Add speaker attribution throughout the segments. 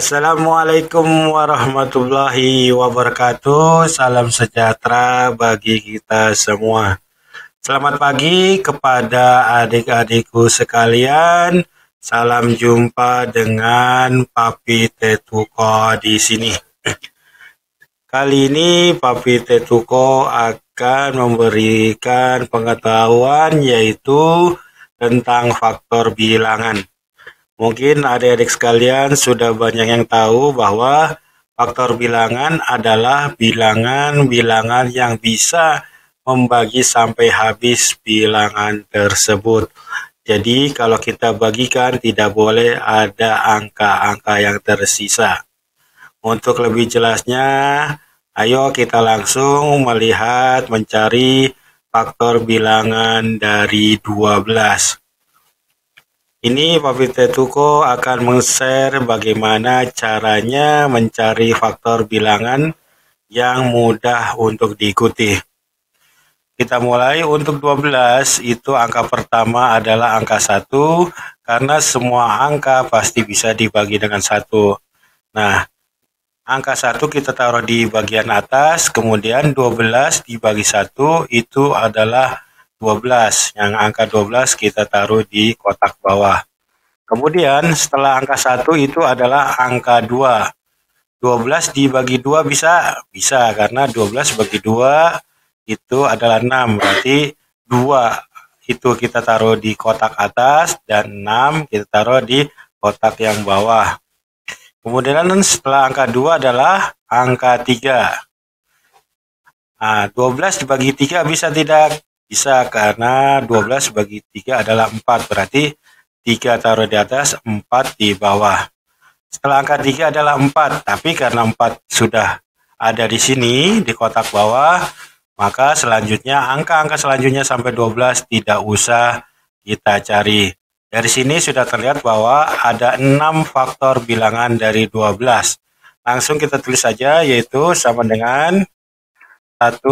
Speaker 1: Assalamualaikum warahmatullahi wabarakatuh. Salam sejahtera bagi kita semua. Selamat pagi kepada adik-adikku sekalian. Salam jumpa dengan Papi Tetuko di sini. Kali ini Papi Tetuko akan memberikan pengetahuan yaitu tentang faktor bilangan. Mungkin adik-adik sekalian sudah banyak yang tahu bahwa faktor bilangan adalah bilangan-bilangan yang bisa membagi sampai habis bilangan tersebut. Jadi kalau kita bagikan tidak boleh ada angka-angka yang tersisa. Untuk lebih jelasnya, ayo kita langsung melihat mencari faktor bilangan dari 12. Ini Pavite Tuko akan meng-share bagaimana caranya mencari faktor bilangan yang mudah untuk diikuti. Kita mulai untuk 12, itu angka pertama adalah angka 1, karena semua angka pasti bisa dibagi dengan 1. Nah, angka 1 kita taruh di bagian atas, kemudian 12 dibagi 1 itu adalah 12. Yang angka 12 kita taruh di kotak bawah. Kemudian setelah angka 1 itu adalah angka 2. 12 dibagi 2 bisa? Bisa, karena 12 bagi 2 itu adalah 6. Berarti 2 itu kita taruh di kotak atas dan 6 kita taruh di kotak yang bawah. Kemudian setelah angka 2 adalah angka 3. Nah, 12 dibagi 3 bisa tidak? Bisa karena 12 bagi 3 adalah 4. Berarti 3 taruh di atas, 4 di bawah. Setelah angka 3 adalah 4. Tapi karena 4 sudah ada di sini, di kotak bawah, maka selanjutnya angka-angka selanjutnya sampai 12 tidak usah kita cari. Dari sini sudah terlihat bahwa ada 6 faktor bilangan dari 12. Langsung kita tulis saja yaitu sama dengan 1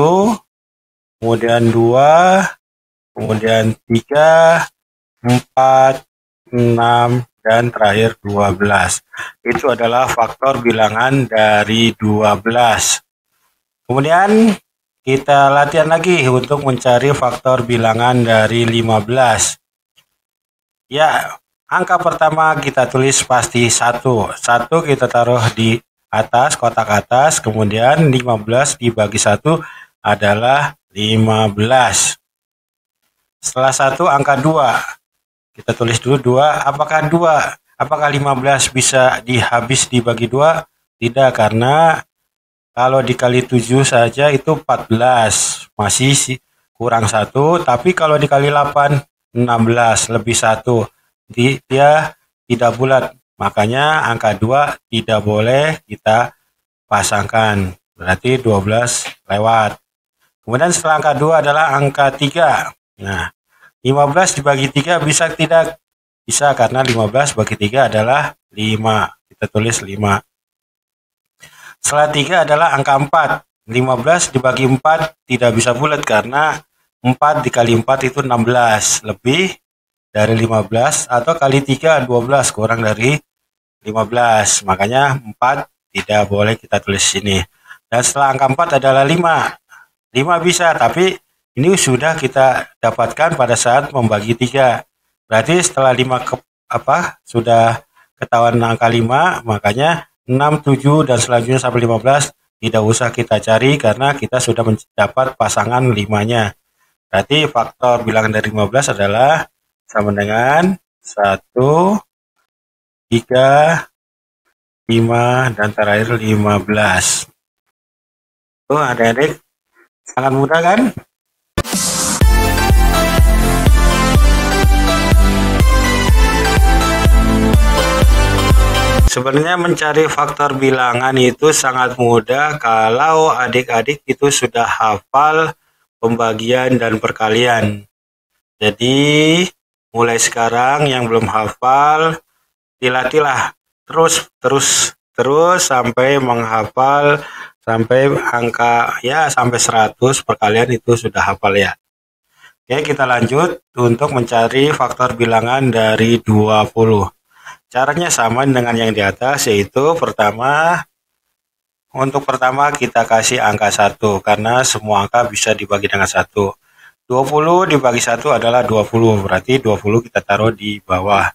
Speaker 1: kemudian dua, kemudian tiga, empat, enam, dan terakhir dua belas. Itu adalah faktor bilangan dari dua belas. Kemudian kita latihan lagi untuk mencari faktor bilangan dari lima belas. Ya, angka pertama kita tulis pasti satu. Satu kita taruh di atas, kotak atas, kemudian 15 dibagi satu adalah 15. Setelah satu angka 2. Kita tulis dulu 2. Apakah 2? Apakah 15 bisa dihabis dibagi 2? Tidak, karena kalau dikali 7 saja itu 14. Masih kurang 1. Tapi kalau dikali 8, 16. Lebih 1. Dia tidak bulat. Makanya angka 2 tidak boleh kita pasangkan. Berarti 12 lewat. Kemudian setelah angka 2 adalah angka 3. Nah, 15 dibagi 3 bisa tidak? Bisa karena 15 bagi 3 adalah 5. Kita tulis 5. Setelah 3 adalah angka 4. 15 dibagi 4 tidak bisa bulat karena 4 dikali 4 itu 16. Lebih dari 15 atau kali 3 12 kurang dari 15. Makanya 4 tidak boleh kita tulis sini. Dan setelah angka 4 adalah 5. 5 bisa, tapi ini sudah kita dapatkan pada saat membagi tiga. Berarti setelah 5 ke, apa sudah ketahuan angka 5, makanya 6, 7, dan selanjutnya sampai 15 tidak usah kita cari karena kita sudah mendapat pasangan limanya. Berarti faktor bilangan dari 15 adalah sama dengan 1, 3, 5, dan terakhir 15. Oh, adik-adik Sangat mudah kan? Sebenarnya mencari faktor bilangan itu sangat mudah kalau adik-adik itu sudah hafal pembagian dan perkalian. Jadi mulai sekarang yang belum hafal dilatihlah terus terus terus sampai menghafal sampai angka ya sampai 100 perkalian itu sudah hafal ya. Oke, kita lanjut untuk mencari faktor bilangan dari 20. Caranya sama dengan yang di atas yaitu pertama untuk pertama kita kasih angka 1 karena semua angka bisa dibagi dengan 1. 20 dibagi 1 adalah 20, berarti 20 kita taruh di bawah.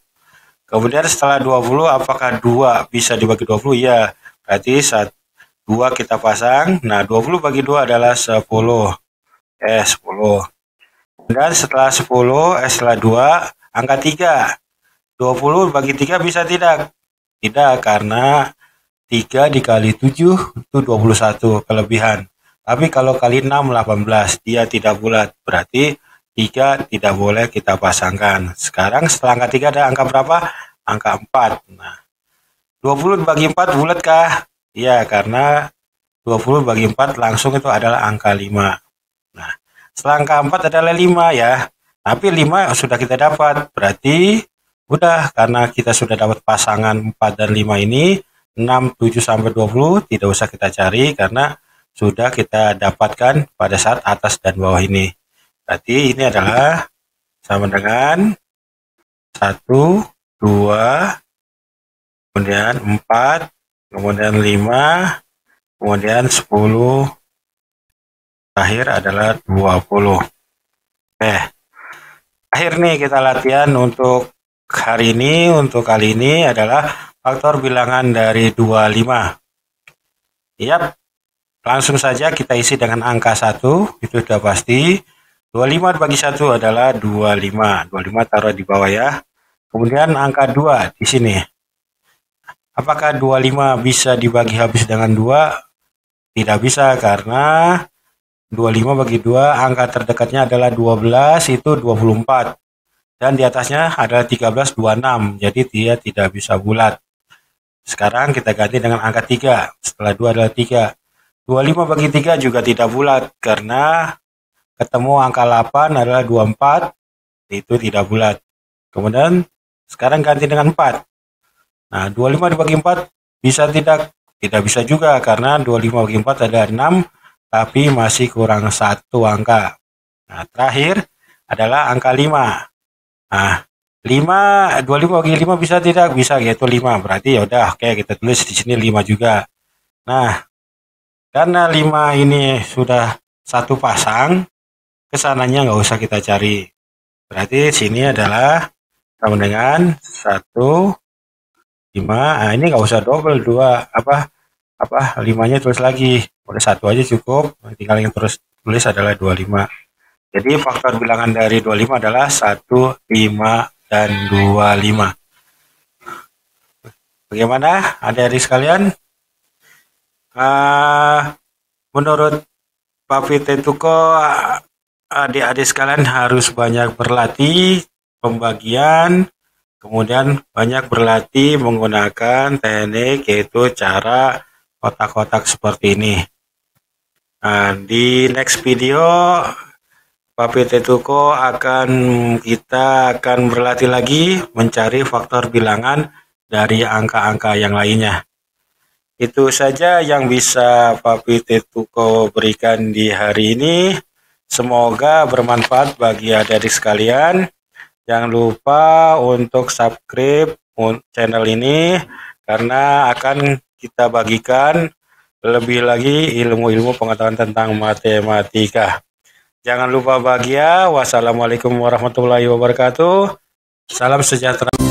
Speaker 1: Kemudian setelah 20 apakah 2 bisa dibagi 20? Ya, berarti 1 2 kita pasang. Nah, 20 bagi 2 adalah 10. Eh, 10. Dan setelah 10, eh, setelah 2, angka 3. 20 bagi 3 bisa tidak? Tidak, karena 3 dikali 7 itu 21 kelebihan. Tapi kalau kali 6, 18, dia tidak bulat. Berarti 3 tidak boleh kita pasangkan. Sekarang setelah angka 3 ada angka berapa? Angka 4. Nah, 20 bagi 4 bulat kah? Iya, karena 20 bagi 4 langsung itu adalah angka 5. Nah, setelah angka 4 adalah 5 ya. Tapi 5 sudah kita dapat. Berarti udah karena kita sudah dapat pasangan 4 dan 5 ini 6, 7 sampai 20 tidak usah kita cari karena sudah kita dapatkan pada saat atas dan bawah ini. Berarti ini adalah sama dengan 1 2 kemudian 4 kemudian 5, kemudian 10, terakhir adalah 20. Oke, eh, akhir nih kita latihan untuk hari ini, untuk kali ini adalah faktor bilangan dari 25. Yap, langsung saja kita isi dengan angka 1, itu sudah pasti. 25 bagi 1 adalah 25. 25 taruh di bawah ya. Kemudian angka 2 di sini. Apakah 25 bisa dibagi habis dengan 2? Tidak bisa karena 25 bagi 2 angka terdekatnya adalah 12 itu 24 dan di atasnya adalah 26. jadi dia tidak bisa bulat. Sekarang kita ganti dengan angka 3. Setelah 2 adalah 3. 25 bagi 3 juga tidak bulat karena ketemu angka 8 adalah 24 itu tidak bulat. Kemudian sekarang ganti dengan 4. Nah, 25 dibagi 4 bisa tidak? Tidak bisa juga karena 25 bagi 4 ada 6 tapi masih kurang satu angka. Nah, terakhir adalah angka 5. Nah, 5 25 bagi 5 bisa tidak? Bisa yaitu 5. Berarti ya udah oke kita tulis di sini 5 juga. Nah, karena 5 ini sudah satu pasang, kesananya nggak usah kita cari. Berarti sini adalah sama dengan 1 lima nah ini nggak usah double dua apa apa limanya tulis lagi boleh satu aja cukup tinggal yang terus tulis adalah 25 jadi faktor bilangan dari 25 adalah 1, 5, dan 25 bagaimana adik-adik sekalian uh, menurut Papi Tetuko ah, adik-adik sekalian harus banyak berlatih pembagian Kemudian banyak berlatih menggunakan teknik yaitu cara kotak-kotak seperti ini. Nah, di next video Papite Tuko akan kita akan berlatih lagi mencari faktor bilangan dari angka-angka yang lainnya. Itu saja yang bisa Papite Tuko berikan di hari ini. Semoga bermanfaat bagi adik-adik sekalian. Jangan lupa untuk subscribe channel ini karena akan kita bagikan lebih lagi ilmu-ilmu pengetahuan tentang matematika. Jangan lupa bahagia. Wassalamualaikum warahmatullahi wabarakatuh. Salam sejahtera.